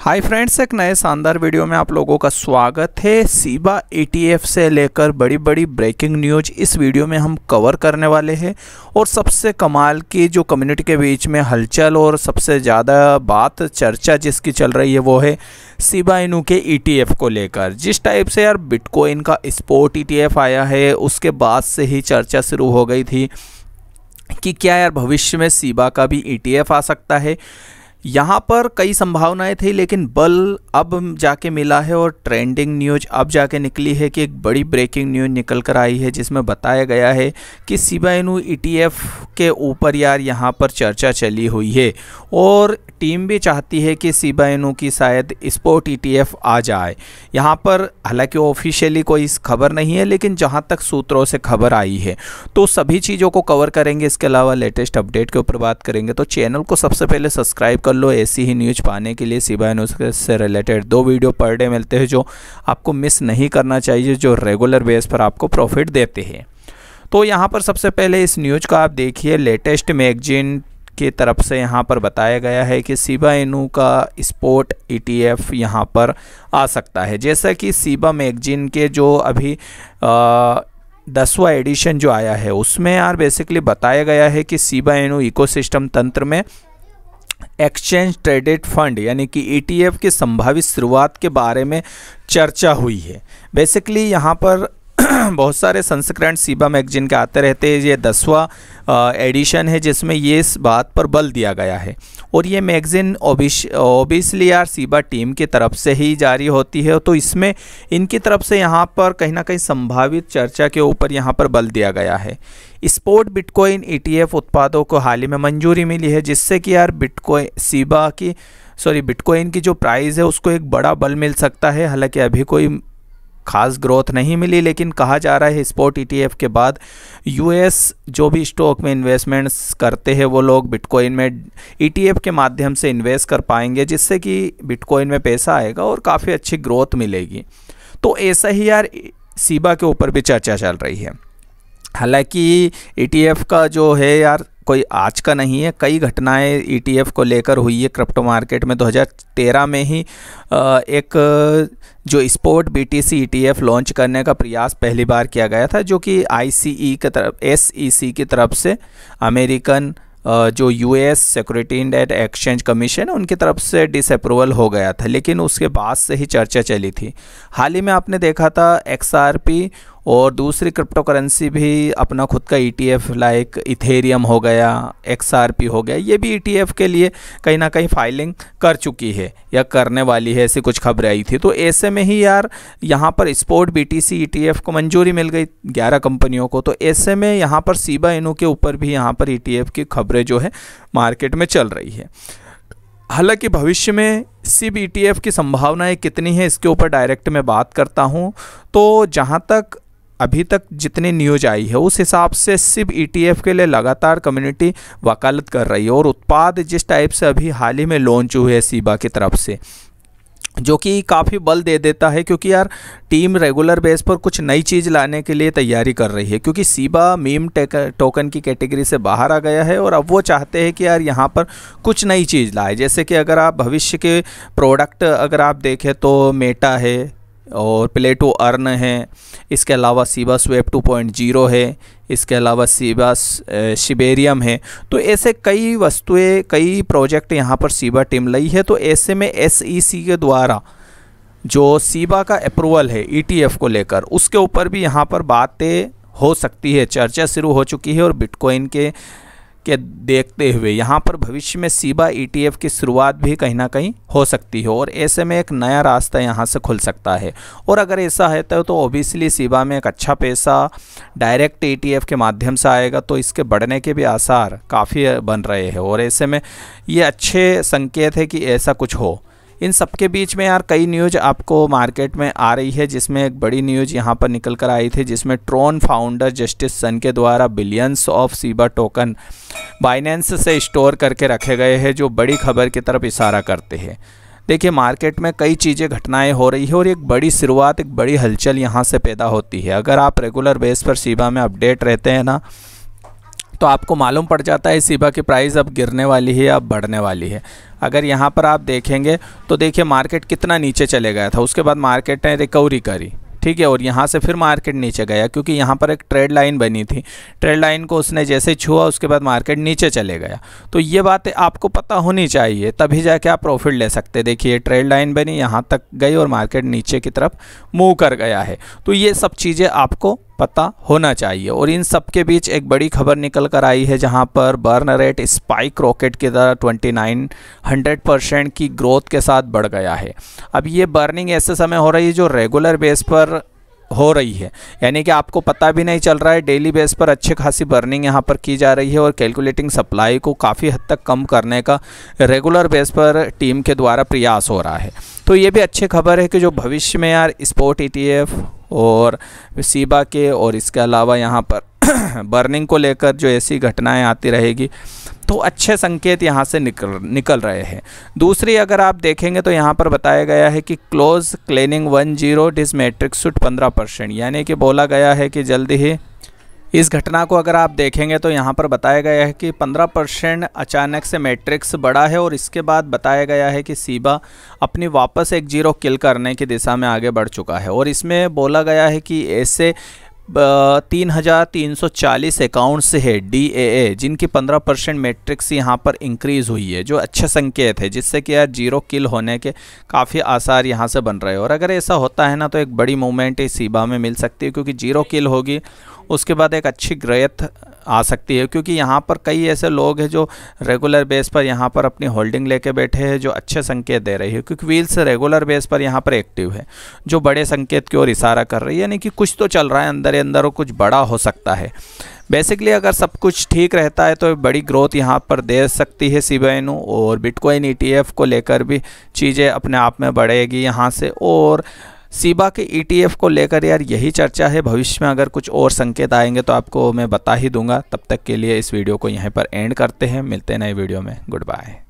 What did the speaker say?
hi friends एक नए शानदार वीडियो में आप लोगों का स्वागत है सीबा एटीएफ से लेकर बड़ी बड़ी ब्रेकिंग न्यूज इस वीडियो में हम कवर करने वाले हैं और सबसे कमाल की जो कम्युनिटी के बीच में हलचल और सबसे ज़्यादा बात चर्चा जिसकी चल रही है वो है सीबा इनू के ईटीएफ e को लेकर जिस टाइप से यार बिटकॉइन का स्पोर्ट ई e आया है उसके बाद से ही चर्चा शुरू हो गई थी कि क्या यार भविष्य में सीबा का भी ई e आ सकता है यहाँ पर कई संभावनाएं थी लेकिन बल अब जाके मिला है और ट्रेंडिंग न्यूज अब जाके निकली है कि एक बड़ी ब्रेकिंग न्यूज निकल कर आई है जिसमें बताया गया है कि सीबाइनू ई के ऊपर यार यहाँ पर चर्चा चली हुई है और टीम भी चाहती है कि सीबाइनू की शायद स्पोर्ट ई e आ जाए यहाँ पर हालांकि ऑफिशियली कोई खबर नहीं है लेकिन जहाँ तक सूत्रों से खबर आई है तो सभी चीज़ों को कवर करेंगे इसके अलावा लेटेस्ट अपडेट के ऊपर बात करेंगे तो चैनल को सबसे पहले सब्सक्राइब कर लो ऐसी ही न्यूज़ पाने के लिए सीबाइनू से रिलेटेड दो वीडियो पर डे मिलते हैं जो आपको मिस नहीं करना चाहिए जो रेगुलर बेस पर आपको प्रॉफिट देते हैं तो यहाँ पर सबसे पहले इस न्यूज का आप देखिए लेटेस्ट मैगजीन के तरफ से यहाँ पर बताया गया है कि सीबा एनू का स्पोर्ट ईटीएफ यहाँ पर आ सकता है जैसा कि सीबा मैगजीन के जो अभी आ, दसवा एडिशन जो आया है उसमें यार बेसिकली बताया गया है कि सीबा एनू इकोसिस्टम तंत्र में एक्सचेंज ट्रेडेड फंड यानी कि ईटीएफ e के संभावित शुरुआत के बारे में चर्चा हुई है बेसिकली यहाँ पर बहुत सारे संस्करण सीबा मैगजीन के आते रहते हैं ये दसवां एडिशन है जिसमें ये इस बात पर बल दिया गया है और ये मैगज़ीन ओबियसली यार सीबा टीम की तरफ से ही जारी होती है तो इसमें इनकी तरफ से यहाँ पर कहीं ना कहीं संभावित चर्चा के ऊपर यहाँ पर बल दिया गया है स्पोर्ट बिटकॉइन ईटीएफ उत्पादों को हाल ही में मंजूरी मिली है जिससे कि यार बिटकॉइन सीबा की सॉरी बिटकॉइन की जो प्राइस है उसको एक बड़ा बल मिल सकता है हालांकि अभी कोई खास ग्रोथ नहीं मिली लेकिन कहा जा रहा है स्पॉट ईटीएफ e के बाद यूएस जो भी स्टॉक में इन्वेस्टमेंट्स करते हैं वो लोग बिटकॉइन में ईटीएफ e के माध्यम से इन्वेस्ट कर पाएंगे जिससे कि बिटकॉइन में पैसा आएगा और काफ़ी अच्छी ग्रोथ मिलेगी तो ऐसा ही यार सीबा के ऊपर भी चर्चा चल रही है हालांकि ईटीएफ e का जो है यार कोई आज का नहीं है कई घटनाएं ईटीएफ e को लेकर हुई है क्रिप्टो मार्केट में 2013 में ही एक जो spot BTC ETF e launch करने का प्रयास पहली बार किया गया था जो कि आईसीई की तरफ एसईसी की तरफ से अमेरिकन जो US Securities and Exchange Commission उनकी तरफ से डिसअप्रूवल हो गया था लेकिन उसके बाद से ही चर्चा चली थी हाल ही में आपने देखा था एक्सआरपी और दूसरी क्रिप्टो करेंसी भी अपना खुद का ईटीएफ लाइक इथेरियम हो गया एक्सआरपी हो गया ये भी ईटीएफ e के लिए कहीं ना कहीं फाइलिंग कर चुकी है या करने वाली है ऐसी कुछ खबरें आई थी तो ऐसे में ही यार यहाँ पर स्पोर्ट बीटीसी ईटीएफ को मंजूरी मिल गई ग्यारह कंपनियों को तो ऐसे में यहाँ पर सीबा इनू के ऊपर भी यहाँ पर ई e की खबरें जो है मार्केट में चल रही है हालांकि भविष्य में सिब ई e की संभावनाएं कितनी है इसके ऊपर डायरेक्ट में बात करता हूं तो जहां तक अभी तक जितनी न्यूज आई है उस हिसाब से सिर्फ ईटीएफ e के लिए लगातार कम्युनिटी वकालत कर रही है और उत्पाद जिस टाइप से अभी हाल ही में लॉन्च हुए है सीबा की तरफ से जो कि काफ़ी बल दे देता है क्योंकि यार टीम रेगुलर बेस पर कुछ नई चीज़ लाने के लिए तैयारी कर रही है क्योंकि सीबा मीम टोकन की कैटेगरी से बाहर आ गया है और अब वो चाहते हैं कि यार यहाँ पर कुछ नई चीज़ लाए जैसे कि अगर आप भविष्य के प्रोडक्ट अगर आप देखें तो मेटा है और प्लेटो अर्न है इसके अलावा सीबस वेब 2.0 है इसके अलावा सीबस शिबेरियम है तो ऐसे कई वस्तुएं कई प्रोजेक्ट यहाँ पर सीबा टीम लई है तो ऐसे में एस e के द्वारा जो सीबा का अप्रूवल है ईटीएफ e को लेकर उसके ऊपर भी यहाँ पर बातें हो सकती है चर्चा शुरू हो चुकी है और बिटकॉइन के के देखते हुए यहाँ पर भविष्य में सीबा ईटीएफ e की शुरुआत भी कहीं ना कहीं हो सकती है और ऐसे में एक नया रास्ता यहाँ से खुल सकता है और अगर ऐसा है तो ओबियसली तो सीबा में एक अच्छा पैसा डायरेक्ट ईटीएफ e के माध्यम से आएगा तो इसके बढ़ने के भी आसार काफ़ी बन रहे हैं और ऐसे में ये अच्छे संकेत है कि ऐसा कुछ हो इन सब के बीच में यार कई न्यूज आपको मार्केट में आ रही है जिसमें एक बड़ी न्यूज यहाँ पर निकल कर आई थी जिसमें ट्रोन फाउंडर जस्टिस सन के द्वारा billions of Shiba token Binance से स्टोर करके रखे गए हैं जो बड़ी खबर की तरफ इशारा करते हैं देखिए मार्केट में कई चीज़ें घटनाएं हो रही है और एक बड़ी शुरुआत एक बड़ी हलचल यहाँ से पैदा होती है अगर आप रेगुलर बेस पर सीबा में अपडेट रहते हैं ना तो आपको मालूम पड़ जाता है सिबा की प्राइस अब गिरने वाली है या बढ़ने वाली है अगर यहाँ पर आप देखेंगे तो देखिए मार्केट कितना नीचे चले गया था उसके बाद मार्केट ने रिकवरी करी ठीक है और यहाँ से फिर मार्केट नीचे गया क्योंकि यहाँ पर एक ट्रेड लाइन बनी थी ट्रेड लाइन को उसने जैसे छुआ उसके बाद मार्केट नीचे चले गया तो ये बातें आपको पता होनी चाहिए तभी जाके आप प्रॉफिट ले सकते देखिए ट्रेड लाइन बनी यहाँ तक गई और मार्केट नीचे की तरफ मूव कर गया है तो ये सब चीज़ें आपको पता होना चाहिए और इन सब के बीच एक बड़ी खबर निकल कर आई है जहां पर बर्न रेट स्पाइक रॉकेट की तरह 2900 परसेंट की ग्रोथ के साथ बढ़ गया है अब ये बर्निंग ऐसे समय हो रही है जो रेगुलर बेस पर हो रही है यानी कि आपको पता भी नहीं चल रहा है डेली बेस पर अच्छी खासी बर्निंग यहाँ पर की जा रही है और कैलकुलेटिंग सप्लाई को काफ़ी हद तक कम करने का रेगुलर बेस पर टीम के द्वारा प्रयास हो रहा है तो ये भी अच्छी खबर है कि जो भविष्य में यार स्पोर्ट ई e और सीबा के और इसके अलावा यहाँ पर बर्निंग को लेकर जो ऐसी घटनाएं आती रहेगी तो अच्छे संकेत यहाँ से निकल निकल रहे हैं दूसरी अगर आप देखेंगे तो यहाँ पर बताया गया है कि क्लोज क्लीनिंग वन जीरो डिस मेट्रिक सुट पंद्रह परसेंट यानी कि बोला गया है कि जल्दी ही इस घटना को अगर आप देखेंगे तो यहाँ पर बताया गया है कि 15 परसेंट अचानक से मैट्रिक्स बढ़ा है और इसके बाद बताया गया है कि सीबा अपनी वापस एक जीरो किल करने की दिशा में आगे बढ़ चुका है और इसमें बोला गया है कि ऐसे तीन हज़ार तीन सौ चालीस अकाउंट्स है डी ए ए जिनकी पंद्रह परसेंट मेट्रिक्स यहाँ पर इंक्रीज़ हुई है जो अच्छे संकेत है जिससे कि यार जीरो किल होने के काफ़ी आसार यहाँ से बन रहे हैं और अगर ऐसा होता है ना तो एक बड़ी मूवमेंट इस सीबा में मिल सकती है क्योंकि जीरो किल होगी उसके बाद एक अच्छी ग्रेथ आ सकती है क्योंकि यहाँ पर कई ऐसे लोग हैं जो रेगुलर बेस पर यहाँ पर अपनी होल्डिंग लेके बैठे हैं जो अच्छे संकेत दे रही है क्योंकि व्हील्स रेगुलर बेस पर यहाँ पर एक्टिव है जो बड़े संकेत की ओर इशारा कर रही है यानी कि कुछ तो चल रहा है अंदर ही अंदर और कुछ बड़ा हो सकता है बेसिकली अगर सब कुछ ठीक रहता है तो बड़ी ग्रोथ यहाँ पर दे सकती है सीबेनु और बिटकॉइन ईटीएफ e को लेकर भी चीज़ें अपने आप में बढ़ेगी यहाँ से और सीबा के ईटीएफ e को लेकर यार यही चर्चा है भविष्य में अगर कुछ और संकेत आएंगे तो आपको मैं बता ही दूंगा तब तक के लिए इस वीडियो को यहीं पर एंड करते हैं मिलते हैं नए वीडियो में गुड बाय